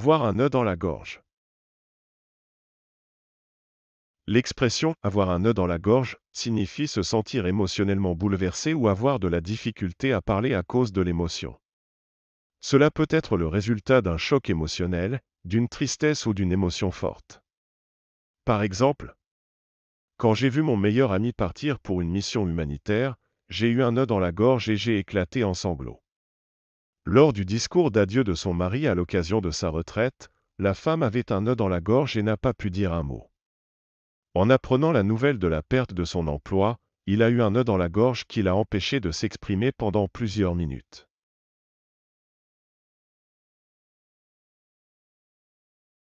Avoir un nœud dans la gorge. L'expression avoir un nœud dans la gorge signifie se sentir émotionnellement bouleversé ou avoir de la difficulté à parler à cause de l'émotion. Cela peut être le résultat d'un choc émotionnel, d'une tristesse ou d'une émotion forte. Par exemple, quand j'ai vu mon meilleur ami partir pour une mission humanitaire, j'ai eu un nœud dans la gorge et j'ai éclaté en sanglots. Lors du discours d'adieu de son mari à l'occasion de sa retraite, la femme avait un nœud dans la gorge et n'a pas pu dire un mot. En apprenant la nouvelle de la perte de son emploi, il a eu un nœud dans la gorge qui l'a empêché de s'exprimer pendant plusieurs minutes.